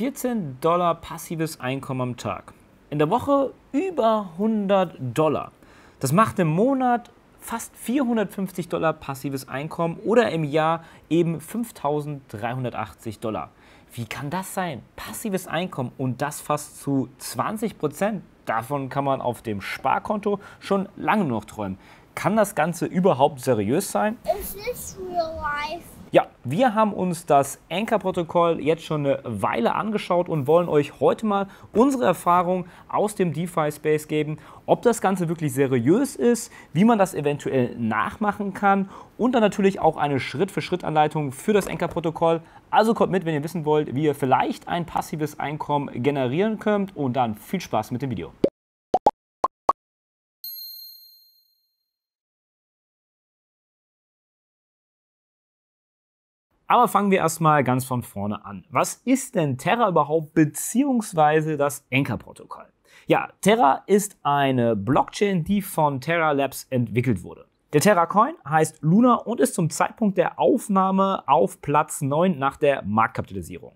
14 Dollar passives Einkommen am Tag. In der Woche über 100 Dollar. Das macht im Monat fast 450 Dollar passives Einkommen oder im Jahr eben 5380 Dollar. Wie kann das sein? Passives Einkommen und das fast zu 20 Prozent. Davon kann man auf dem Sparkonto schon lange noch träumen. Kann das Ganze überhaupt seriös sein? Is this real life? Ja, wir haben uns das Anchor-Protokoll jetzt schon eine Weile angeschaut und wollen euch heute mal unsere Erfahrung aus dem DeFi-Space geben, ob das Ganze wirklich seriös ist, wie man das eventuell nachmachen kann und dann natürlich auch eine Schritt-für-Schritt-Anleitung für das Anchor-Protokoll. Also kommt mit, wenn ihr wissen wollt, wie ihr vielleicht ein passives Einkommen generieren könnt und dann viel Spaß mit dem Video. Aber fangen wir erstmal ganz von vorne an. Was ist denn Terra überhaupt beziehungsweise das anker protokoll Ja, Terra ist eine Blockchain, die von Terra Labs entwickelt wurde. Der Terra Coin heißt Luna und ist zum Zeitpunkt der Aufnahme auf Platz 9 nach der Marktkapitalisierung.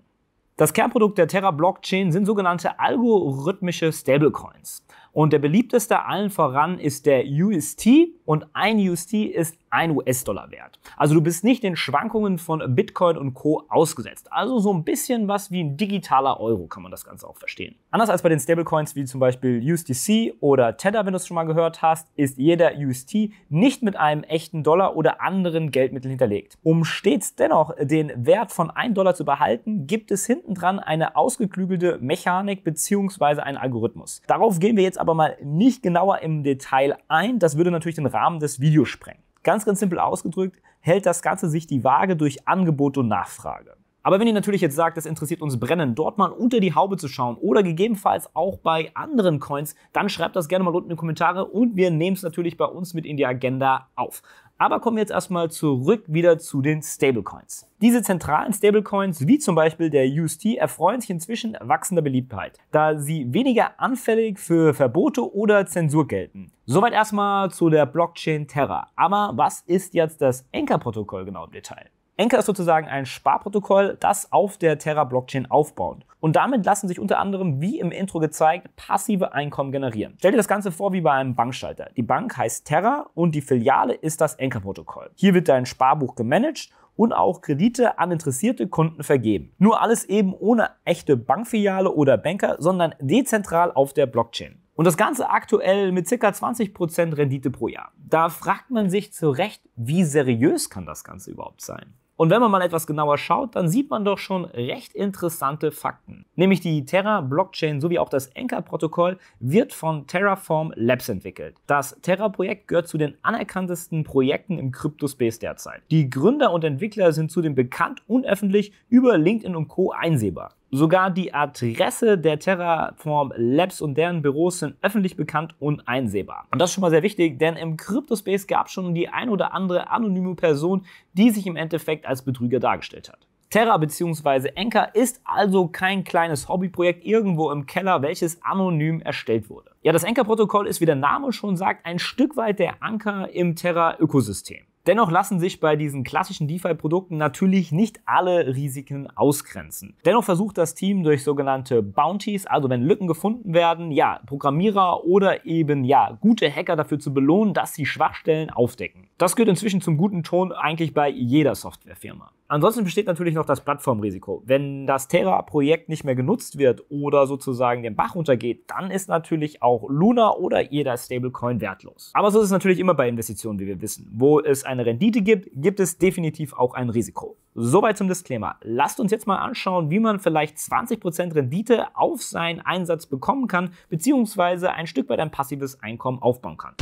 Das Kernprodukt der Terra Blockchain sind sogenannte algorithmische Stablecoins. Und der beliebteste allen voran ist der UST, und ein UST ist ein US-Dollar wert. Also du bist nicht den Schwankungen von Bitcoin und Co. ausgesetzt. Also so ein bisschen was wie ein digitaler Euro kann man das Ganze auch verstehen. Anders als bei den Stablecoins wie zum Beispiel USDC oder Tether, wenn du es schon mal gehört hast, ist jeder UST nicht mit einem echten Dollar oder anderen Geldmitteln hinterlegt. Um stets dennoch den Wert von 1 Dollar zu behalten, gibt es hinten dran eine ausgeklügelte Mechanik bzw. einen Algorithmus. Darauf gehen wir jetzt aber mal nicht genauer im Detail ein. Das würde natürlich den Rahmen des Videos sprengen. Ganz, ganz simpel ausgedrückt, hält das Ganze sich die Waage durch Angebot und Nachfrage. Aber wenn ihr natürlich jetzt sagt, das interessiert uns brennend, dort mal unter die Haube zu schauen oder gegebenenfalls auch bei anderen Coins, dann schreibt das gerne mal unten in die Kommentare und wir nehmen es natürlich bei uns mit in die Agenda auf. Aber kommen wir jetzt erstmal zurück wieder zu den Stablecoins. Diese zentralen Stablecoins, wie zum Beispiel der UST, erfreuen sich inzwischen wachsender Beliebtheit, da sie weniger anfällig für Verbote oder Zensur gelten. Soweit erstmal zu der Blockchain Terra. Aber was ist jetzt das Anchor-Protokoll genau im Detail? Anchor ist sozusagen ein Sparprotokoll, das auf der Terra-Blockchain aufbaut. Und damit lassen sich unter anderem, wie im Intro gezeigt, passive Einkommen generieren. Stell dir das Ganze vor wie bei einem Bankschalter. Die Bank heißt Terra und die Filiale ist das Anchor-Protokoll. Hier wird dein Sparbuch gemanagt und auch Kredite an interessierte Kunden vergeben. Nur alles eben ohne echte Bankfiliale oder Banker, sondern dezentral auf der Blockchain. Und das Ganze aktuell mit ca. 20% Rendite pro Jahr. Da fragt man sich zu Recht, wie seriös kann das Ganze überhaupt sein? Und wenn man mal etwas genauer schaut, dann sieht man doch schon recht interessante Fakten. Nämlich die Terra Blockchain sowie auch das Anchor-Protokoll wird von Terraform Labs entwickelt. Das Terra-Projekt gehört zu den anerkanntesten Projekten im Kryptospace derzeit. Die Gründer und Entwickler sind zudem bekannt und öffentlich über LinkedIn und Co. einsehbar. Sogar die Adresse der Terraform Labs und deren Büros sind öffentlich bekannt und einsehbar. Und das ist schon mal sehr wichtig, denn im Cryptospace gab es schon die ein oder andere anonyme Person, die sich im Endeffekt als Betrüger dargestellt hat. Terra bzw. Anker ist also kein kleines Hobbyprojekt irgendwo im Keller, welches anonym erstellt wurde. Ja, das anker protokoll ist, wie der Name schon sagt, ein Stück weit der Anker im Terra-Ökosystem. Dennoch lassen sich bei diesen klassischen DeFi-Produkten natürlich nicht alle Risiken ausgrenzen. Dennoch versucht das Team durch sogenannte Bounties, also wenn Lücken gefunden werden, ja, Programmierer oder eben ja, gute Hacker dafür zu belohnen, dass sie Schwachstellen aufdecken. Das gehört inzwischen zum guten Ton eigentlich bei jeder Softwarefirma. Ansonsten besteht natürlich noch das Plattformrisiko. Wenn das Terra-Projekt nicht mehr genutzt wird oder sozusagen den Bach runtergeht, dann ist natürlich auch Luna oder jeder Stablecoin wertlos. Aber so ist es natürlich immer bei Investitionen, wie wir wissen. Wo es eine Rendite gibt, gibt es definitiv auch ein Risiko. Soweit zum Disclaimer. Lasst uns jetzt mal anschauen, wie man vielleicht 20% Rendite auf seinen Einsatz bekommen kann, beziehungsweise ein Stück weit ein passives Einkommen aufbauen kann.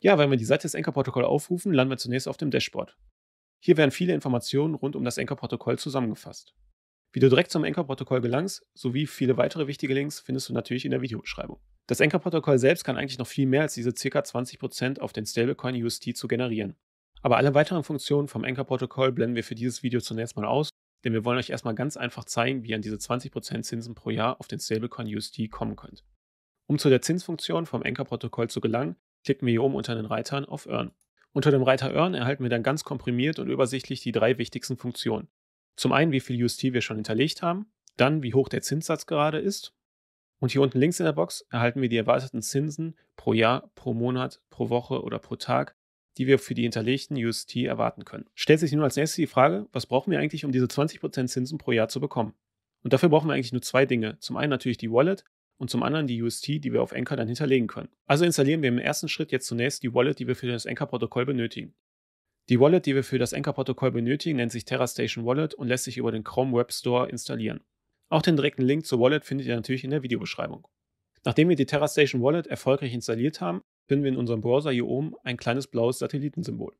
Ja, wenn wir die Seite des anchor protokolls aufrufen, landen wir zunächst auf dem Dashboard. Hier werden viele Informationen rund um das Anchor-Protokoll zusammengefasst. Wie du direkt zum Anchor-Protokoll gelangst, sowie viele weitere wichtige Links findest du natürlich in der Videobeschreibung. Das Anchor-Protokoll selbst kann eigentlich noch viel mehr als diese ca. 20% auf den Stablecoin UST zu generieren. Aber alle weiteren Funktionen vom Anchor-Protokoll blenden wir für dieses Video zunächst mal aus, denn wir wollen euch erstmal ganz einfach zeigen, wie ihr an diese 20% Zinsen pro Jahr auf den Stablecoin UST kommen könnt. Um zu der Zinsfunktion vom Anchor-Protokoll zu gelangen, klicken wir hier oben unter den Reitern auf Earn. Unter dem Reiter Earn erhalten wir dann ganz komprimiert und übersichtlich die drei wichtigsten Funktionen. Zum einen, wie viel UST wir schon hinterlegt haben, dann wie hoch der Zinssatz gerade ist und hier unten links in der Box erhalten wir die erwarteten Zinsen pro Jahr, pro Monat, pro Woche oder pro Tag, die wir für die hinterlegten UST erwarten können. Stellt sich nun als nächstes die Frage, was brauchen wir eigentlich, um diese 20% Zinsen pro Jahr zu bekommen? Und dafür brauchen wir eigentlich nur zwei Dinge. Zum einen natürlich die Wallet und zum anderen die UST, die wir auf Anchor dann hinterlegen können. Also installieren wir im ersten Schritt jetzt zunächst die Wallet, die wir für das Anchor-Protokoll benötigen. Die Wallet, die wir für das Anchor-Protokoll benötigen, nennt sich TerraStation Wallet und lässt sich über den Chrome Web Store installieren. Auch den direkten Link zur Wallet findet ihr natürlich in der Videobeschreibung. Nachdem wir die TerraStation Wallet erfolgreich installiert haben, finden wir in unserem Browser hier oben ein kleines blaues Satellitensymbol.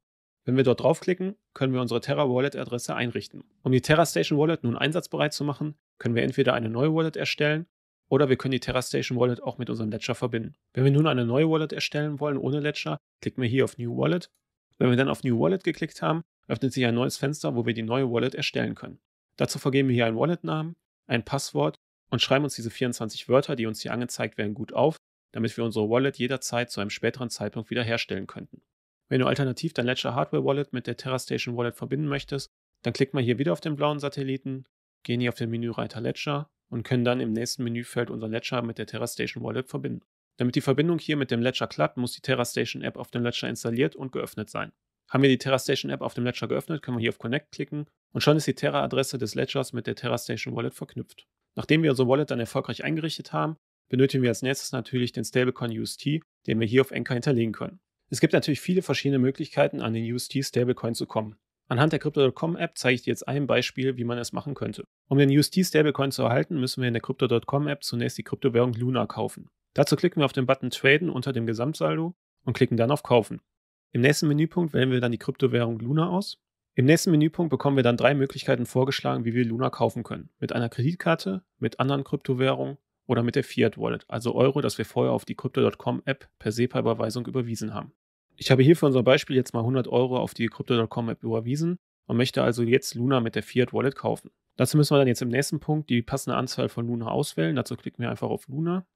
Wenn wir dort draufklicken, können wir unsere Terra Wallet Adresse einrichten. Um die TerraStation Wallet nun einsatzbereit zu machen, können wir entweder eine neue Wallet erstellen oder wir können die TerraStation Wallet auch mit unserem Ledger verbinden. Wenn wir nun eine neue Wallet erstellen wollen ohne Ledger, klicken wir hier auf New Wallet. Wenn wir dann auf New Wallet geklickt haben, öffnet sich ein neues Fenster, wo wir die neue Wallet erstellen können. Dazu vergeben wir hier einen Wallet-Namen, ein Passwort und schreiben uns diese 24 Wörter, die uns hier angezeigt werden, gut auf, damit wir unsere Wallet jederzeit zu einem späteren Zeitpunkt wiederherstellen könnten. Wenn du alternativ dein Ledger Hardware Wallet mit der TerraStation Wallet verbinden möchtest, dann klick mal hier wieder auf den blauen Satelliten, gehen hier auf den Menüreiter Ledger und können dann im nächsten Menüfeld unseren Ledger mit der TerraStation Wallet verbinden. Damit die Verbindung hier mit dem Ledger klappt, muss die TerraStation App auf dem Ledger installiert und geöffnet sein. Haben wir die TerraStation App auf dem Ledger geöffnet, können wir hier auf Connect klicken und schon ist die Terra-Adresse des Ledgers mit der TerraStation Wallet verknüpft. Nachdem wir unsere Wallet dann erfolgreich eingerichtet haben, benötigen wir als nächstes natürlich den Stablecoin UST, den wir hier auf Anchor hinterlegen können. Es gibt natürlich viele verschiedene Möglichkeiten, an den UST Stablecoin zu kommen. Anhand der Crypto.com-App zeige ich dir jetzt ein Beispiel, wie man es machen könnte. Um den USD-Stablecoin zu erhalten, müssen wir in der Crypto.com-App zunächst die Kryptowährung Luna kaufen. Dazu klicken wir auf den Button Traden unter dem Gesamtsaldo und klicken dann auf Kaufen. Im nächsten Menüpunkt wählen wir dann die Kryptowährung Luna aus. Im nächsten Menüpunkt bekommen wir dann drei Möglichkeiten vorgeschlagen, wie wir Luna kaufen können. Mit einer Kreditkarte, mit anderen Kryptowährungen oder mit der Fiat Wallet, also Euro, das wir vorher auf die Crypto.com-App per SEPA-Überweisung überwiesen haben. Ich habe hier für unser Beispiel jetzt mal 100 Euro auf die Crypto.com-App überwiesen und möchte also jetzt Luna mit der Fiat Wallet kaufen. Dazu müssen wir dann jetzt im nächsten Punkt die passende Anzahl von Luna auswählen. Dazu klicken wir einfach auf Luna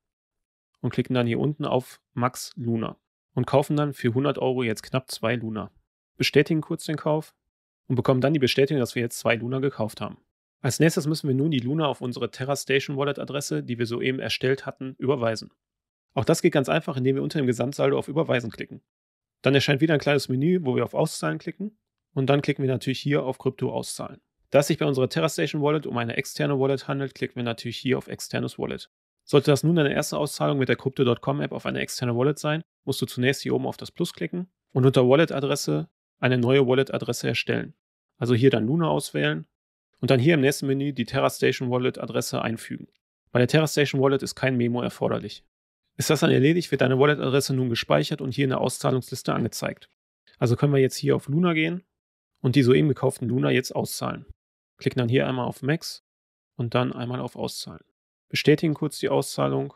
und klicken dann hier unten auf Max Luna und kaufen dann für 100 Euro jetzt knapp zwei Luna. Bestätigen kurz den Kauf und bekommen dann die Bestätigung, dass wir jetzt zwei Luna gekauft haben. Als nächstes müssen wir nun die Luna auf unsere Terra Station Wallet Adresse, die wir soeben erstellt hatten, überweisen. Auch das geht ganz einfach, indem wir unter dem Gesamtsaldo auf Überweisen klicken. Dann erscheint wieder ein kleines Menü, wo wir auf Auszahlen klicken. Und dann klicken wir natürlich hier auf Krypto auszahlen. Da es sich bei unserer TerraStation Wallet um eine externe Wallet handelt, klicken wir natürlich hier auf externes Wallet. Sollte das nun deine erste Auszahlung mit der Crypto.com App auf eine externe Wallet sein, musst du zunächst hier oben auf das Plus klicken und unter Wallet-Adresse eine neue Wallet-Adresse erstellen. Also hier dann Luna auswählen und dann hier im nächsten Menü die TerraStation Wallet-Adresse einfügen. Bei der TerraStation Wallet ist kein Memo erforderlich. Ist das dann erledigt, wird deine Wallet-Adresse nun gespeichert und hier in der Auszahlungsliste angezeigt. Also können wir jetzt hier auf Luna gehen und die soeben gekauften Luna jetzt auszahlen. Klicken dann hier einmal auf Max und dann einmal auf Auszahlen. Bestätigen kurz die Auszahlung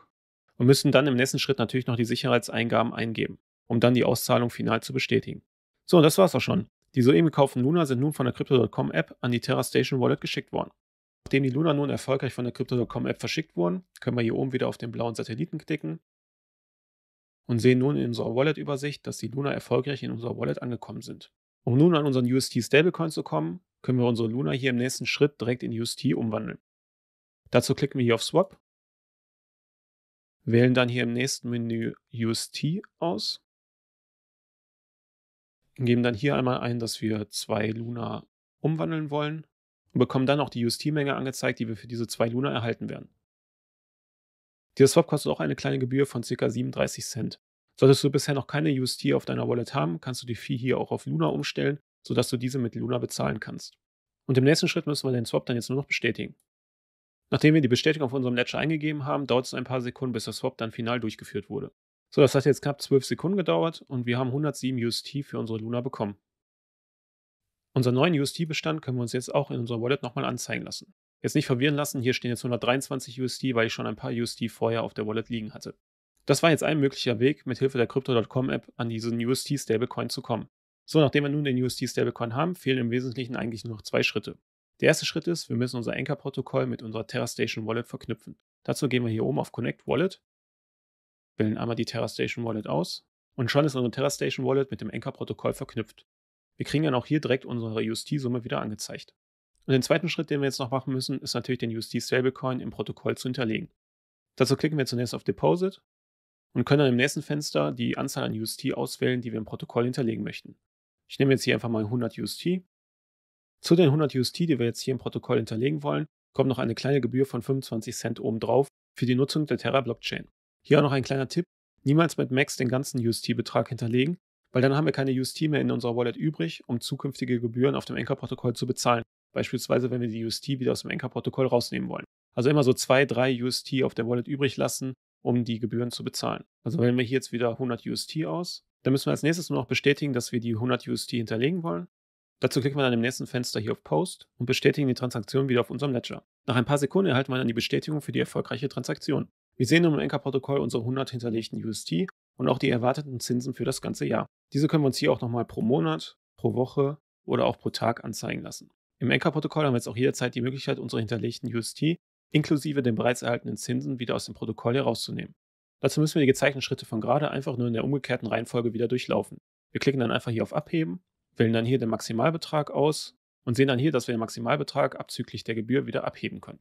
und müssen dann im nächsten Schritt natürlich noch die Sicherheitseingaben eingeben, um dann die Auszahlung final zu bestätigen. So, und das war's auch schon. Die soeben gekauften Luna sind nun von der Crypto.com App an die TerraStation Wallet geschickt worden. Nachdem die Luna nun erfolgreich von der Crypto.com-App verschickt wurden, können wir hier oben wieder auf den blauen Satelliten klicken und sehen nun in unserer Wallet-Übersicht, dass die Luna erfolgreich in unserer Wallet angekommen sind. Um nun an unseren UST-Stablecoin zu kommen, können wir unsere Luna hier im nächsten Schritt direkt in UST umwandeln. Dazu klicken wir hier auf Swap, wählen dann hier im nächsten Menü UST aus und geben dann hier einmal ein, dass wir zwei Luna umwandeln wollen und bekommen dann auch die UST-Menge angezeigt, die wir für diese zwei Luna erhalten werden. Dieser Swap kostet auch eine kleine Gebühr von ca. 37 Cent. Solltest du bisher noch keine UST auf deiner Wallet haben, kannst du die Fee hier auch auf Luna umstellen, sodass du diese mit Luna bezahlen kannst. Und im nächsten Schritt müssen wir den Swap dann jetzt nur noch bestätigen. Nachdem wir die Bestätigung auf unserem Ledger eingegeben haben, dauert es ein paar Sekunden, bis der Swap dann final durchgeführt wurde. So, das hat jetzt knapp 12 Sekunden gedauert und wir haben 107 UST für unsere Luna bekommen. Unser neuen usd bestand können wir uns jetzt auch in unserer Wallet nochmal anzeigen lassen. Jetzt nicht verwirren lassen, hier stehen jetzt 123 USD, weil ich schon ein paar USD vorher auf der Wallet liegen hatte. Das war jetzt ein möglicher Weg, mit Hilfe der Crypto.com-App an diesen usd stablecoin zu kommen. So, nachdem wir nun den usd stablecoin haben, fehlen im Wesentlichen eigentlich nur noch zwei Schritte. Der erste Schritt ist, wir müssen unser Anchor-Protokoll mit unserer TerraStation Wallet verknüpfen. Dazu gehen wir hier oben auf Connect Wallet, wählen einmal die TerraStation Wallet aus und schon ist unsere TerraStation Wallet mit dem Anchor-Protokoll verknüpft wir kriegen dann auch hier direkt unsere UST-Summe wieder angezeigt. Und den zweiten Schritt, den wir jetzt noch machen müssen, ist natürlich den UST-Stablecoin im Protokoll zu hinterlegen. Dazu klicken wir zunächst auf Deposit und können dann im nächsten Fenster die Anzahl an UST auswählen, die wir im Protokoll hinterlegen möchten. Ich nehme jetzt hier einfach mal 100 UST. Zu den 100 UST, die wir jetzt hier im Protokoll hinterlegen wollen, kommt noch eine kleine Gebühr von 25 Cent obendrauf für die Nutzung der Terra Blockchain. Hier auch noch ein kleiner Tipp. Niemals mit Max den ganzen UST-Betrag hinterlegen, weil dann haben wir keine UST mehr in unserer Wallet übrig, um zukünftige Gebühren auf dem Anchor-Protokoll zu bezahlen. Beispielsweise, wenn wir die UST wieder aus dem Anchor-Protokoll rausnehmen wollen. Also immer so zwei, drei UST auf der Wallet übrig lassen, um die Gebühren zu bezahlen. Also wählen wir hier jetzt wieder 100 UST aus. Dann müssen wir als nächstes nur noch bestätigen, dass wir die 100 UST hinterlegen wollen. Dazu klicken wir dann im nächsten Fenster hier auf Post und bestätigen die Transaktion wieder auf unserem Ledger. Nach ein paar Sekunden erhalten wir dann die Bestätigung für die erfolgreiche Transaktion. Wir sehen nun im Anchor-Protokoll unsere 100 hinterlegten UST und auch die erwarteten Zinsen für das ganze Jahr. Diese können wir uns hier auch nochmal pro Monat, pro Woche oder auch pro Tag anzeigen lassen. Im Anchor-Protokoll haben wir jetzt auch jederzeit die Möglichkeit, unsere hinterlegten UST inklusive den bereits erhaltenen Zinsen wieder aus dem Protokoll herauszunehmen. Dazu müssen wir die gezeigten Schritte von gerade einfach nur in der umgekehrten Reihenfolge wieder durchlaufen. Wir klicken dann einfach hier auf Abheben, wählen dann hier den Maximalbetrag aus und sehen dann hier, dass wir den Maximalbetrag abzüglich der Gebühr wieder abheben können.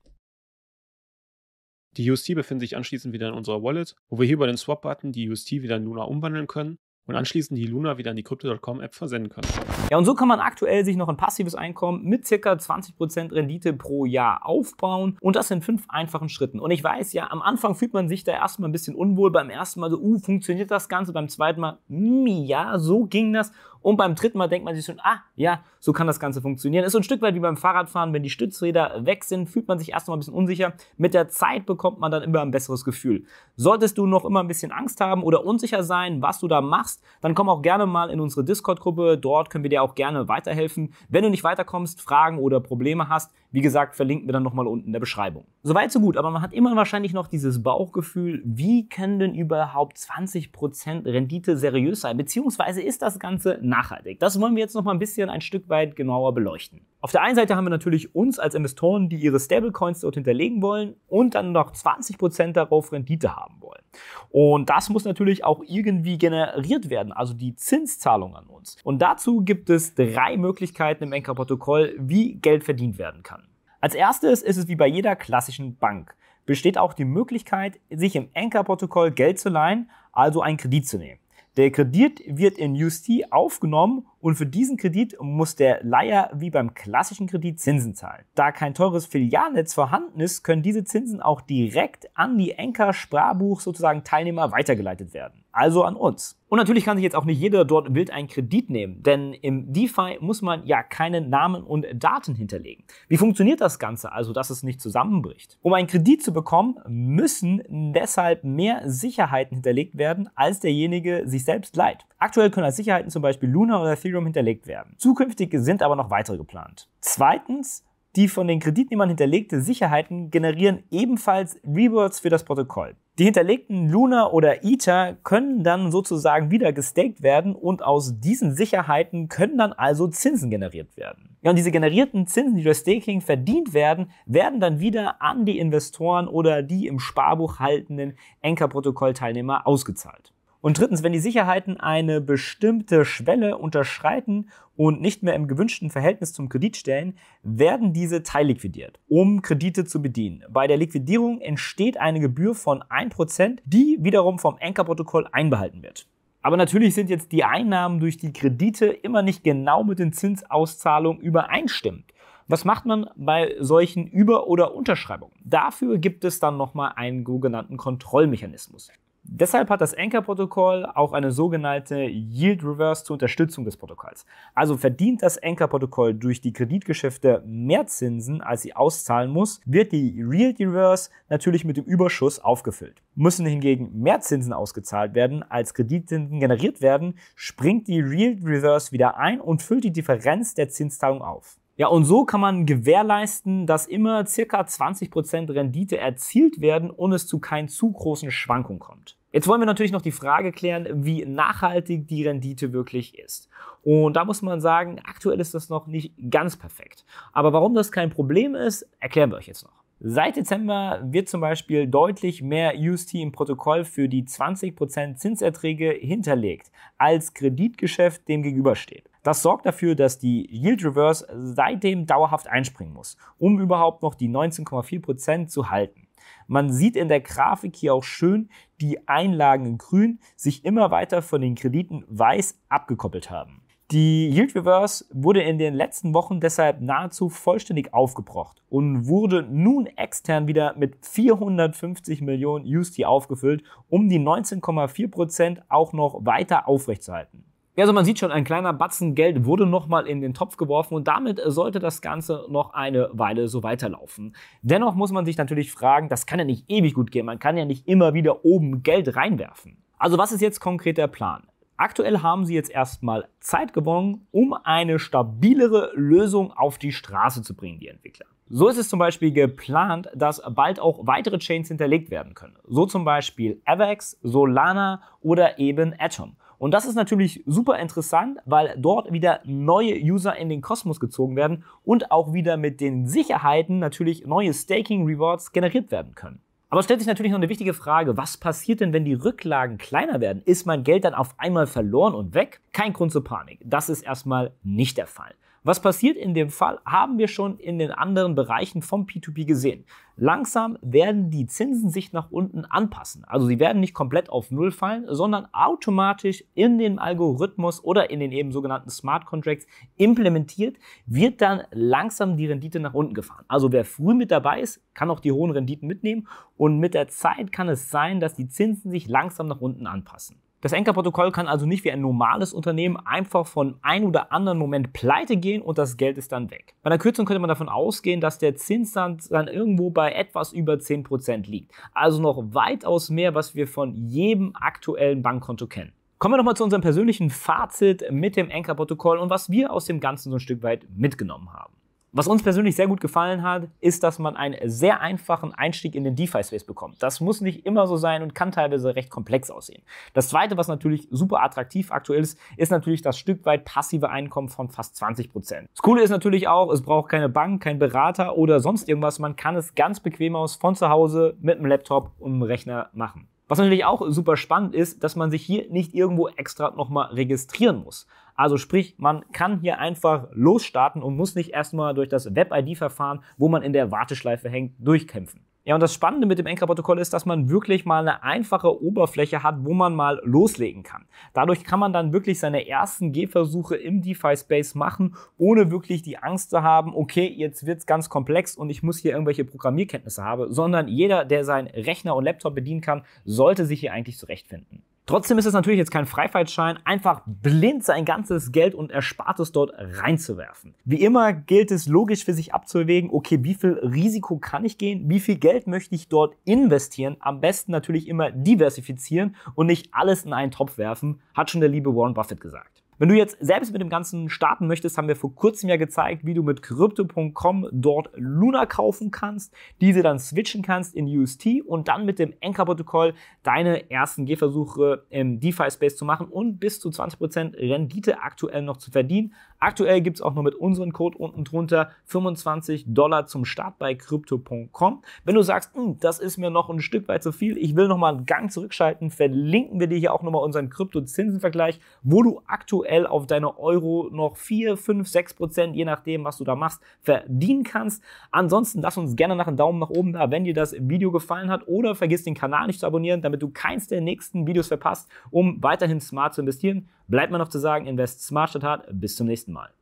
Die UST befinden sich anschließend wieder in unserer Wallet, wo wir hier über den Swap-Button die UST wieder in Luna umwandeln können und anschließend die Luna wieder an die Crypto.com-App versenden können. Ja, und so kann man aktuell sich noch ein passives Einkommen mit ca. 20% Rendite pro Jahr aufbauen und das in fünf einfachen Schritten. Und ich weiß ja, am Anfang fühlt man sich da erstmal ein bisschen unwohl, beim ersten Mal so, uh, funktioniert das Ganze, beim zweiten Mal, mh, mm, ja, so ging das und beim dritten Mal denkt man sich schon, ah, ja, so kann das Ganze funktionieren. Ist so ein Stück weit wie beim Fahrradfahren, wenn die Stützräder weg sind, fühlt man sich erst erstmal ein bisschen unsicher. Mit der Zeit bekommt man dann immer ein besseres Gefühl. Solltest du noch immer ein bisschen Angst haben oder unsicher sein, was du da machst, dann komm auch gerne mal in unsere Discord-Gruppe. Dort können wir dir auch gerne weiterhelfen. Wenn du nicht weiterkommst, Fragen oder Probleme hast, wie gesagt, verlinken wir dann nochmal unten in der Beschreibung. Soweit so gut, aber man hat immer wahrscheinlich noch dieses Bauchgefühl, wie können denn überhaupt 20% Rendite seriös sein? Beziehungsweise ist das Ganze nachhaltig? Das wollen wir jetzt nochmal ein bisschen ein Stück weit genauer beleuchten. Auf der einen Seite haben wir natürlich uns als Investoren, die ihre Stablecoins dort hinterlegen wollen und dann noch 20% darauf Rendite haben wollen. Und das muss natürlich auch irgendwie generiert werden, also die Zinszahlung an uns. Und dazu gibt es drei Möglichkeiten im Enker-Protokoll, wie Geld verdient werden kann. Als erstes ist es wie bei jeder klassischen Bank. Besteht auch die Möglichkeit, sich im Anchor-Protokoll Geld zu leihen, also einen Kredit zu nehmen. Der Kredit wird in UST aufgenommen und für diesen Kredit muss der Leier wie beim klassischen Kredit Zinsen zahlen. Da kein teures Filialnetz vorhanden ist, können diese Zinsen auch direkt an die Enker sprachbuch sozusagen Teilnehmer weitergeleitet werden also an uns. Und natürlich kann sich jetzt auch nicht jeder dort wild einen Kredit nehmen, denn im DeFi muss man ja keinen Namen und Daten hinterlegen. Wie funktioniert das Ganze also, dass es nicht zusammenbricht? Um einen Kredit zu bekommen, müssen deshalb mehr Sicherheiten hinterlegt werden, als derjenige sich selbst leiht. Aktuell können als Sicherheiten zum Beispiel Luna oder Ethereum hinterlegt werden. Zukünftig sind aber noch weitere geplant. Zweitens, die von den Kreditnehmern hinterlegte Sicherheiten generieren ebenfalls Rewards für das Protokoll. Die hinterlegten Luna oder Eta können dann sozusagen wieder gestaked werden und aus diesen Sicherheiten können dann also Zinsen generiert werden. Ja, und diese generierten Zinsen, die durch Staking verdient werden, werden dann wieder an die Investoren oder die im Sparbuch haltenden Anchor-Protokoll-Teilnehmer ausgezahlt. Und drittens, wenn die Sicherheiten eine bestimmte Schwelle unterschreiten und nicht mehr im gewünschten Verhältnis zum Kredit stellen, werden diese teilliquidiert, um Kredite zu bedienen. Bei der Liquidierung entsteht eine Gebühr von 1%, die wiederum vom Anker-Protokoll einbehalten wird. Aber natürlich sind jetzt die Einnahmen durch die Kredite immer nicht genau mit den Zinsauszahlungen übereinstimmend. Was macht man bei solchen Über- oder Unterschreibungen? Dafür gibt es dann nochmal einen sogenannten Kontrollmechanismus. Deshalb hat das Anchor-Protokoll auch eine sogenannte Yield Reverse zur Unterstützung des Protokolls. Also verdient das Anchor-Protokoll durch die Kreditgeschäfte mehr Zinsen, als sie auszahlen muss, wird die Yield Reverse natürlich mit dem Überschuss aufgefüllt. Müssen hingegen mehr Zinsen ausgezahlt werden, als Kreditzinsen generiert werden, springt die Yield Reverse wieder ein und füllt die Differenz der Zinszahlung auf. Ja, und so kann man gewährleisten, dass immer circa 20% Rendite erzielt werden und es zu keinen zu großen Schwankungen kommt. Jetzt wollen wir natürlich noch die Frage klären, wie nachhaltig die Rendite wirklich ist. Und da muss man sagen, aktuell ist das noch nicht ganz perfekt. Aber warum das kein Problem ist, erklären wir euch jetzt noch. Seit Dezember wird zum Beispiel deutlich mehr UST im Protokoll für die 20% Zinserträge hinterlegt, als Kreditgeschäft dem gegenübersteht. Das sorgt dafür, dass die Yield Reverse seitdem dauerhaft einspringen muss, um überhaupt noch die 19,4% zu halten. Man sieht in der Grafik hier auch schön, die Einlagen in grün sich immer weiter von den Krediten weiß abgekoppelt haben. Die Yield Reverse wurde in den letzten Wochen deshalb nahezu vollständig aufgebrocht und wurde nun extern wieder mit 450 Millionen UST aufgefüllt, um die 19,4% auch noch weiter aufrechtzuerhalten. Ja, Also man sieht schon, ein kleiner Batzen Geld wurde nochmal in den Topf geworfen und damit sollte das Ganze noch eine Weile so weiterlaufen. Dennoch muss man sich natürlich fragen, das kann ja nicht ewig gut gehen, man kann ja nicht immer wieder oben Geld reinwerfen. Also was ist jetzt konkret der Plan? Aktuell haben sie jetzt erstmal Zeit gewonnen, um eine stabilere Lösung auf die Straße zu bringen, die Entwickler. So ist es zum Beispiel geplant, dass bald auch weitere Chains hinterlegt werden können. So zum Beispiel AVAX, Solana oder eben Atom. Und das ist natürlich super interessant, weil dort wieder neue User in den Kosmos gezogen werden und auch wieder mit den Sicherheiten natürlich neue Staking Rewards generiert werden können. Aber es stellt sich natürlich noch eine wichtige Frage, was passiert denn, wenn die Rücklagen kleiner werden? Ist mein Geld dann auf einmal verloren und weg? Kein Grund zur Panik. Das ist erstmal nicht der Fall. Was passiert in dem Fall, haben wir schon in den anderen Bereichen vom P2P gesehen. Langsam werden die Zinsen sich nach unten anpassen. Also sie werden nicht komplett auf Null fallen, sondern automatisch in den Algorithmus oder in den eben sogenannten Smart Contracts implementiert, wird dann langsam die Rendite nach unten gefahren. Also wer früh mit dabei ist, kann auch die hohen Renditen mitnehmen und mit der Zeit kann es sein, dass die Zinsen sich langsam nach unten anpassen. Das Enker-Protokoll kann also nicht wie ein normales Unternehmen einfach von einem oder anderen Moment pleite gehen und das Geld ist dann weg. Bei einer Kürzung könnte man davon ausgehen, dass der Zinssatz dann irgendwo bei etwas über 10% liegt. Also noch weitaus mehr, was wir von jedem aktuellen Bankkonto kennen. Kommen wir nochmal zu unserem persönlichen Fazit mit dem Enker-Protokoll und was wir aus dem Ganzen so ein Stück weit mitgenommen haben. Was uns persönlich sehr gut gefallen hat, ist, dass man einen sehr einfachen Einstieg in den DeFi-Space bekommt. Das muss nicht immer so sein und kann teilweise recht komplex aussehen. Das Zweite, was natürlich super attraktiv aktuell ist, ist natürlich das Stück weit passive Einkommen von fast 20 Prozent. Das Coole ist natürlich auch, es braucht keine Bank, keinen Berater oder sonst irgendwas. Man kann es ganz bequem aus von zu Hause mit einem Laptop und einem Rechner machen. Was natürlich auch super spannend ist, dass man sich hier nicht irgendwo extra nochmal registrieren muss. Also sprich, man kann hier einfach losstarten und muss nicht erstmal durch das Web-ID-Verfahren, wo man in der Warteschleife hängt, durchkämpfen. Ja, und das Spannende mit dem Anchor-Protokoll ist, dass man wirklich mal eine einfache Oberfläche hat, wo man mal loslegen kann. Dadurch kann man dann wirklich seine ersten Gehversuche im DeFi-Space machen, ohne wirklich die Angst zu haben, okay, jetzt wird's ganz komplex und ich muss hier irgendwelche Programmierkenntnisse haben, sondern jeder, der seinen Rechner und Laptop bedienen kann, sollte sich hier eigentlich zurechtfinden. Trotzdem ist es natürlich jetzt kein Freifahrtschein, einfach blind sein ganzes Geld und Erspartes dort reinzuwerfen. Wie immer gilt es logisch für sich abzuwägen, okay, wie viel Risiko kann ich gehen, wie viel Geld möchte ich dort investieren, am besten natürlich immer diversifizieren und nicht alles in einen Topf werfen, hat schon der liebe Warren Buffett gesagt. Wenn du jetzt selbst mit dem Ganzen starten möchtest, haben wir vor kurzem ja gezeigt, wie du mit Crypto.com dort Luna kaufen kannst, diese dann switchen kannst in UST und dann mit dem Anchor-Protokoll deine ersten Gehversuche im DeFi-Space zu machen und bis zu 20% Rendite aktuell noch zu verdienen. Aktuell gibt es auch nur mit unserem Code unten drunter 25 Dollar zum Start bei crypto.com. Wenn du sagst, hm, das ist mir noch ein Stück weit zu viel, ich will nochmal einen Gang zurückschalten, verlinken wir dir hier auch nochmal unseren Krypto-Zinsenvergleich, wo du aktuell auf deine Euro noch 4, 5, 6 Prozent, je nachdem, was du da machst, verdienen kannst. Ansonsten lass uns gerne nach einen Daumen nach oben da, wenn dir das Video gefallen hat oder vergiss den Kanal nicht zu abonnieren, damit du keins der nächsten Videos verpasst, um weiterhin smart zu investieren. Bleibt mir noch zu sagen, invest smart statt hart. Bis zum nächsten Mal.